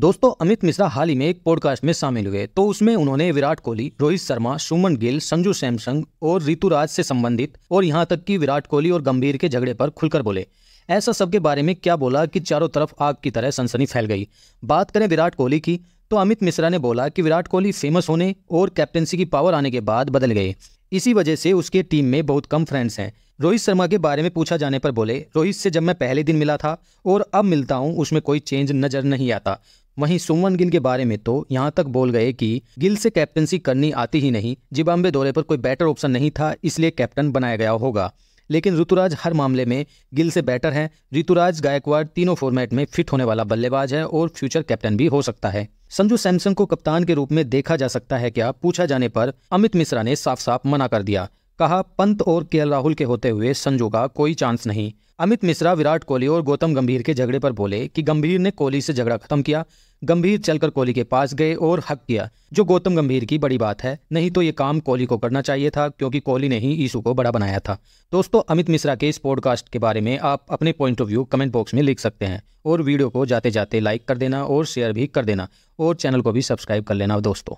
दोस्तों अमित मिश्रा हाल ही में एक पॉडकास्ट में शामिल हुए तो उसमें उन्होंने विराट कोहली रोहित शर्मा सुमन गिल संजू सैमसंग और ऋतुराज से संबंधित और यहाँ तक कि विराट कोहली और गंभीर के झगड़े पर खुलकर बोले ऐसा सबके बारे में क्या बोला कि चारों तरफ आग की तरह सनसनी फैल गई बात करें विराट कोहली की तो अमित मिश्रा ने बोला कि विराट कोहली फेमस होने और कैप्टनसी की पावर आने के बाद बदल गए इसी वजह से उसके टीम में बहुत कम फ्रेंड्स हैं रोहित शर्मा के बारे में पूछा जाने पर बोले रोहित से जब मैं पहले दिन मिला था और अब मिलता हूँ उसमें कोई चेंज नज़र नहीं आता वहीं सुमन गिल के बारे में तो यहां तक बोल गए कि गिल से कैप्टनसी करनी आती ही नहीं जिबाम्बे दौरे पर कोई बेटर ऑप्शन नहीं था इसलिए कैप्टन बनाया गया होगा लेकिन ऋतुराज हर मामले में गिल से बेटर है ऋतुराज गायकवाड़ तीनों फॉर्मेट में फिट होने वाला बल्लेबाज है और फ्यूचर कैप्टन भी हो सकता है संजू सैमसन को कप्तान के रूप में देखा जा सकता है क्या पूछा जाने पर अमित मिश्रा ने साफ साफ मना कर दिया कहा पंत और के राहुल के होते हुए संजू का कोई चांस नहीं अमित मिश्रा विराट कोहली और गौतम गंभीर के झगड़े पर बोले कि गंभीर ने कोहली से झगड़ा खत्म किया गंभीर चलकर कोहली के पास गए और हक किया जो गौतम गंभीर की बड़ी बात है नहीं तो ये काम कोहली को करना चाहिए था क्योंकि कोहली ने ही ईशू को बड़ा बनाया था दोस्तों अमित मिश्रा के इस पॉडकास्ट के बारे में आप अपने point of view comment box में लिख सकते हैं और वीडियो को जाते जाते लाइक कर देना और शेयर भी कर देना और चैनल को भी सब्सक्राइब कर लेना दोस्तों